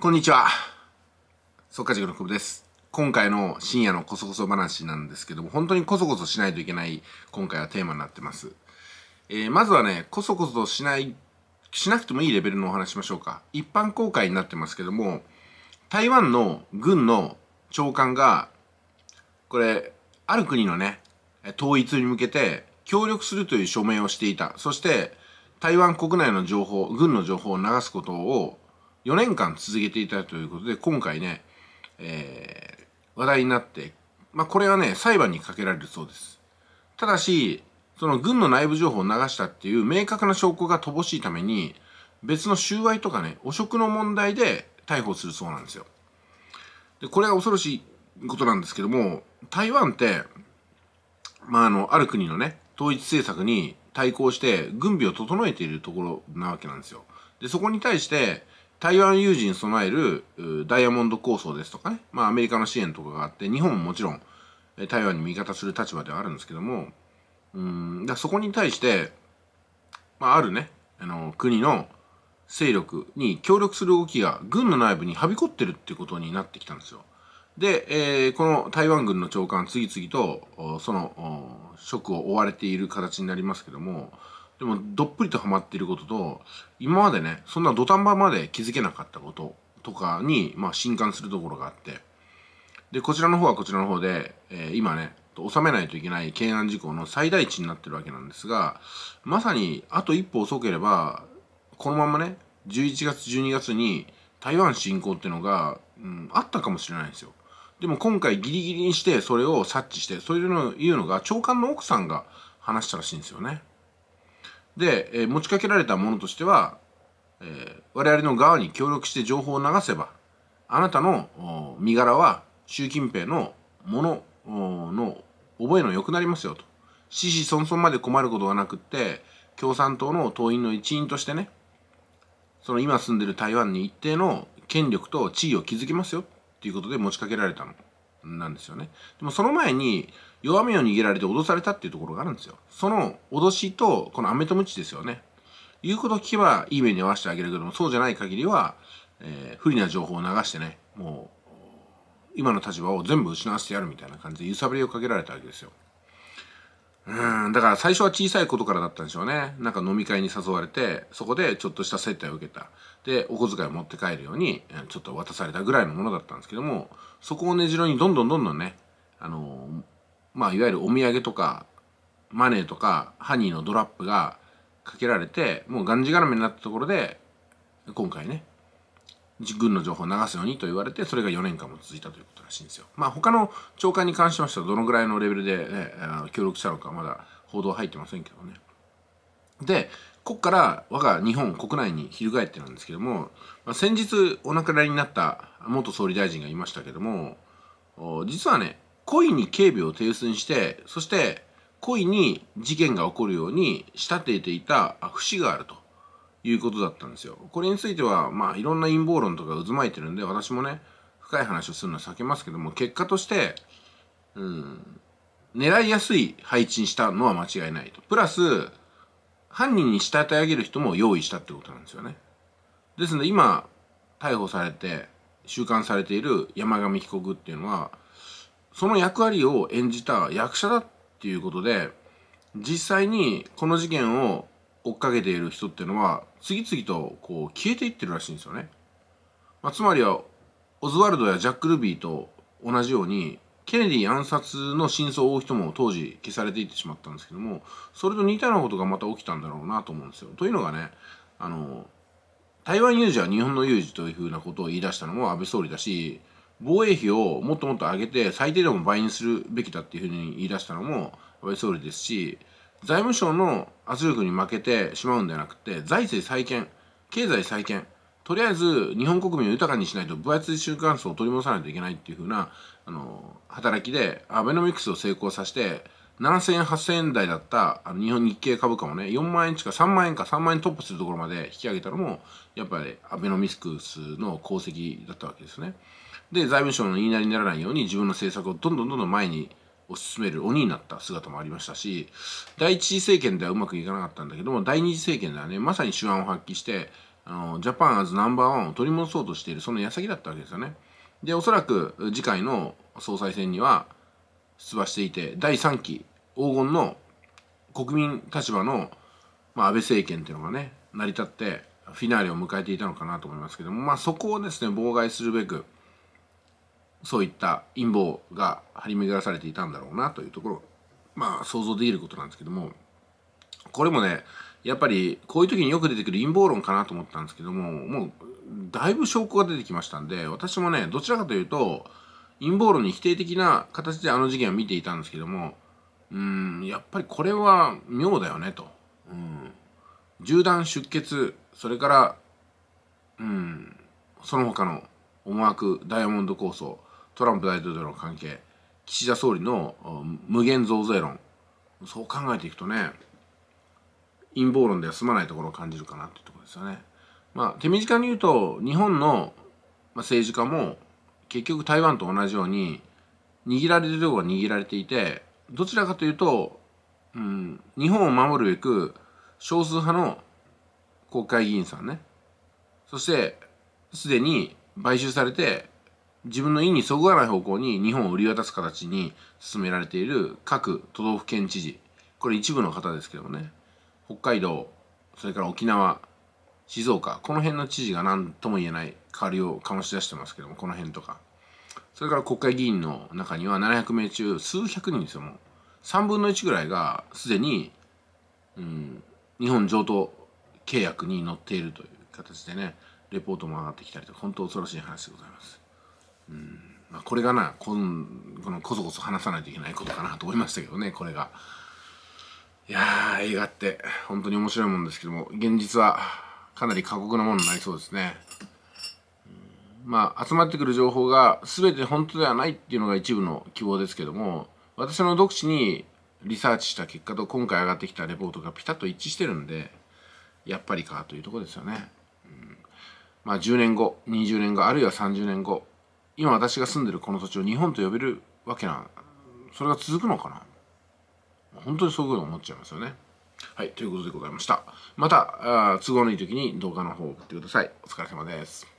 こんにちは。そっかじくの久保です。今回の深夜のコソコソ話なんですけども、本当にコソコソしないといけない今回はテーマになってます。えー、まずはね、コソコソしない、しなくてもいいレベルのお話しましょうか。一般公開になってますけども、台湾の軍の長官が、これ、ある国のね、統一に向けて協力するという署名をしていた。そして、台湾国内の情報、軍の情報を流すことを4年間続けていたということで、今回ね、えー、話題になって、まあ、これはね、裁判にかけられるそうです。ただし、その軍の内部情報を流したっていう明確な証拠が乏しいために、別の収賄とかね、汚職の問題で逮捕するそうなんですよ。で、これが恐ろしいことなんですけども、台湾って、まあ、あの、ある国のね、統一政策に対抗して軍備を整えているところなわけなんですよ。で、そこに対して、台湾有事に備えるダイヤモンド構想ですとかね、まあ、アメリカの支援とかがあって日本ももちろん台湾に味方する立場ではあるんですけどもうんだそこに対して、まあ、あるねあの国の勢力に協力する動きが軍の内部にはびこってるってことになってきたんですよ。で、えー、この台湾軍の長官次々とその職を追われている形になりますけどもでも、どっぷりとハマっていることと、今までね、そんな土壇場まで気づけなかったこととかに、まあ、震撼するところがあって、で、こちらの方はこちらの方で、えー、今ね、収めないといけない懸案事項の最大値になってるわけなんですが、まさにあと一歩遅ければ、このままね、11月、12月に台湾侵攻っていうのが、うん、あったかもしれないんですよ。でも今回ギリギリにしてそれを察知して、そういうのを言うのが長官の奥さんが話したらしいんですよね。で、えー、持ちかけられたものとしては、えー、我々の側に協力して情報を流せば、あなたの身柄は習近平のものの覚えの良くなりますよと。死死孫孫まで困ることはなくって、共産党の党員の一員としてね、その今住んでる台湾に一定の権力と地位を築きますよっていうことで持ちかけられたの。なんですよね。でもその前に弱みを握られて脅されたっていうところがあるんですよ。その脅しとこの飴とムチですよね。言うこと聞けばいい目に合わせてあげるけども、そうじゃない限りは、えー、不利な情報を流してね、もう今の立場を全部失わせてやるみたいな感じで揺さぶりをかけられたわけですよ。うん、だから最初は小さいことからだったんでしょうね。なんか飲み会に誘われて、そこでちょっとした接待を受けた。で、お小遣いを持って帰るように、ちょっと渡されたぐらいのものだったんですけども、そこを根城にどんどんどんどんね、あのー、まあ、いわゆるお土産とか、マネーとか、ハニーのドラップがかけられて、もうがんじがらめになったところで、今回ね、軍の情報を流すようにと言われてそれが4年間も続いたということらしいんですよ。まあ他の長官に関しましてはどのぐらいのレベルで、ね、協力したのかまだ報道入ってませんけどね。でここから我が日本国内に翻ってなんですけども、まあ、先日お亡くなりになった元総理大臣がいましたけども実はね故意に警備を手薄にしてそして故意に事件が起こるように仕立てていた節があると。いうことだったんですよ。これについては、まあ、いろんな陰謀論とか渦巻いてるんで、私もね、深い話をするのは避けますけども、結果として、うん、狙いやすい配置にしたのは間違いないと。プラス、犯人に仕立て上げる人も用意したってことなんですよね。ですので、今、逮捕されて、収監されている山上被告っていうのは、その役割を演じた役者だっていうことで、実際にこの事件を追っかけている人っていうのは次々とこう消えていってるらしいんですよね。まあ、つまりはオズワルドやジャック・ルビーと同じようにケネディ暗殺の真相を追う人も当時消されていってしまったんですけどもそれと似たようなことがまた起きたんだろうなと思うんですよ。というのがねあの台湾有事は日本の有事というふうなことを言い出したのも安倍総理だし防衛費をもっともっと上げて最低でも倍にするべきだっていうふうに言い出したのも安倍総理ですし財務省の圧力に負けてしまうんではなくて財政再建経済再建とりあえず日本国民を豊かにしないと分厚い中間層を取り戻さないといけないっていうふうなあの働きでアベノミクスを成功させて7000円8000円台だったあの日本日経株価もね4万円近く3万円か3万円突破するところまで引き上げたのもやっぱりアベノミクスの功績だったわけですね。で財務省の言いなりにならないように自分の政策をどんどんどんどん前に推し進める鬼になった姿もありましたし、第一次政権ではうまくいかなかったんだけども、第二次政権ではね、まさに手腕を発揮して、あのジャパンアズナンバーワンを取り戻そうとしている、その矢先だったわけですよね。で、おそらく次回の総裁選には出馬していて、第3期、黄金の国民立場の、まあ、安倍政権というのがね、成り立って、フィナーレを迎えていたのかなと思いますけども、まあ、そこをですね、妨害するべく、そういった陰謀が張り巡らされていたんだろうなというところまあ想像できることなんですけどもこれもねやっぱりこういう時によく出てくる陰謀論かなと思ったんですけどももうだいぶ証拠が出てきましたんで私もねどちらかというと陰謀論に否定的な形であの事件を見ていたんですけどもうんやっぱりこれは妙だよねと。うん銃弾出血それからうんその他の思惑ダイヤモンド構想トランプ大統領の関係岸田総理の無限増税論そう考えていくとね陰謀論では済まないところを感じるかなっていうところですよね。まあ、手短に言うと日本の政治家も結局台湾と同じように握られてるところは握られていてどちらかというと、うん、日本を守るべく少数派の国会議員さんねそしてすでに買収されて自分の意にそぐわない方向に日本を売り渡す形に進められている各都道府県知事これ一部の方ですけどもね北海道それから沖縄静岡この辺の知事が何とも言えない代わりを醸し出してますけどもこの辺とかそれから国会議員の中には700名中数百人ですよもう3分の1ぐらいがすでに、うん、日本上等契約に載っているという形でねレポートも上がってきたりと本当恐ろしい話でございます。うんまあ、これがなこんこのこそこそ話さないといけないことかなと思いましたけどねこれがいやー映画って本当に面白いもんですけども現実はかなり過酷なものになりそうですね、まあ集まってくる情報が全て本当ではないっていうのが一部の希望ですけども私の読自にリサーチした結果と今回上がってきたレポートがピタッと一致してるんでやっぱりかというとこですよね、うん、まあ10年後20年後あるいは30年後今私が住んでるこの土地を日本と呼べるわけなそれが続くのかな本当にそういうこと思っちゃいますよね。はい、ということでございました。また、あ都合のいい時に動画の方を送ってください。お疲れ様です。